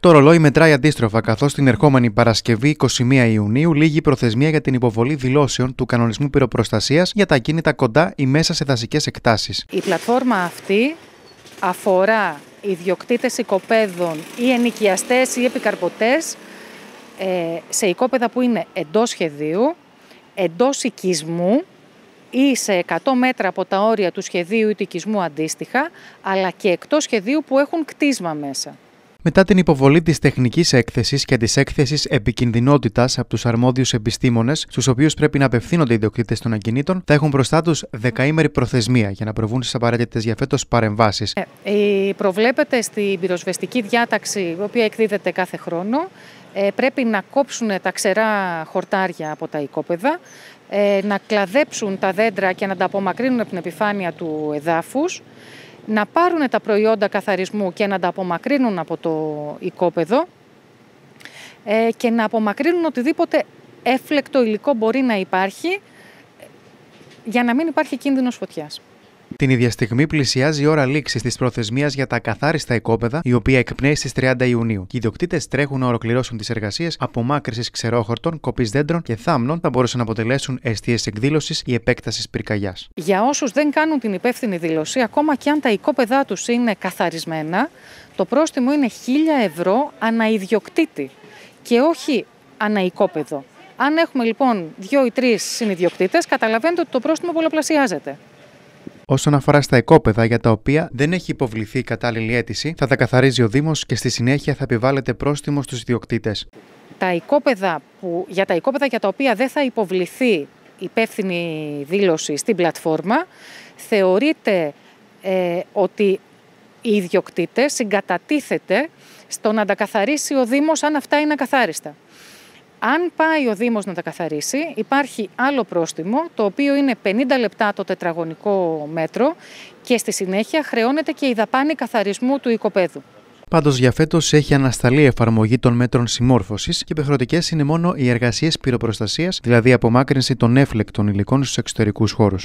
Το ρολόι μετράει αντίστροφα, καθώς την ερχόμενη Παρασκευή 21 Ιουνίου λύγει η προθεσμία για την υποβολή δηλώσεων του κανονισμού πυροπροστασίας για τα κίνητα κοντά ή μέσα σε δασικές εκτάσεις. Η πλατφόρμα αυτή αφορά ιδιοκτήτες οικοπαίδων ή ενοικιαστές ή επικαρποτέ ε, σε οικόπεδα που είναι εντός σχεδίου, εντός οικισμού ή σε 100 μέτρα από τα όρια του σχεδίου ή του οικισμού αντίστοιχα, αλλά και εκτός σχεδίου που έχουν κτίσμα μέσα. Μετά την υποβολή της τεχνικής έκθεσης και της έκθεσης επικινδυνότητας από τους αρμόδιους επιστήμονες, στους οποίους πρέπει να απευθύνονται οι ιδιοκτήτες των ακινήτων, θα έχουν μπροστά τους δεκαήμερη προθεσμία για να προβούν στις απαραίτητες για φέτος παρεμβάσεις. Ε, προβλέπεται στην πυροσβεστική διάταξη, η οποία εκδίδεται κάθε χρόνο, ε, πρέπει να κόψουν τα ξερά χορτάρια από τα οικόπεδα, ε, να κλαδέψουν τα δέντρα και να τα απομακρύνουν από την επιφάνεια του εδάφους, να πάρουν τα προϊόντα καθαρισμού και να τα απομακρύνουν από το οικόπεδο ε, και να απομακρύνουν οτιδήποτε έφλεκτο υλικό μπορεί να υπάρχει ε, για να μην υπάρχει κίνδυνος φωτιάς. Την ίδια στιγμή πλησιάζει η ώρα λήξης της προθεσμίας για τα καθάριστα οικόπεδα, η οποία εκπνέει στις 30 Ιουνίου. οι ιδιοκτήτες τρέχουν να ολοκληρώσουν τις εργασίες απομάκρυσης ξερόχορτων, κοπή δέντρων και θάμνων θα μπορούσαν να αποτελέσουν αιστείες εκδήλωσης ή επέκτασης πυρκαγιάς. Για όσους δεν κάνουν την υπεύθυνη δήλωση, ακόμα και αν τα οικόπεδά τους είναι καθαρισμένα, το πρόστιμο είναι 1000 ευρώ ιδιοκτήτη και όχι αναοικόπεδο. Αν έχουμε λοιπόν δύο ή τρεις συνειδιοκτήτες, καταλαβαίνετε ότι το πρόστιμο πολλαπλασιάζεται όσον αφορά στα οικόπεδα για τα οποία δεν έχει υποβληθεί η κατάλληλη αίτηση, θα τα καθαρίζει ο Δήμος και στη συνέχεια θα επιβάλλεται πρόστιμο στους ιδιοκτήτες. Τα οικόπεδα που, για τα οικόπεδα για τα οποία δεν θα υποβληθεί υπεύθυνη δήλωση στην πλατφόρμα, θεωρείται ε, ότι οι ιδιοκτήτες συγκατατίθεται στο να τα καθαρίσει ο Δήμος αν αυτά είναι ακαθάριστα. Αν πάει ο Δήμος να τα καθαρίσει, υπάρχει άλλο πρόστιμο, το οποίο είναι 50 λεπτά το τετραγωνικό μέτρο και στη συνέχεια χρεώνεται και η δαπάνη καθαρισμού του οικοπαίδου. Πάντως για φέτος έχει ανασταλεί η εφαρμογή των μέτρων συμμόρφωσης και υπεχρεωτικέ είναι μόνο οι εργασίες πυροπροστασίας, δηλαδή απομάκρυνση των έφλεκτων υλικών στους εξωτερικούς χώρους.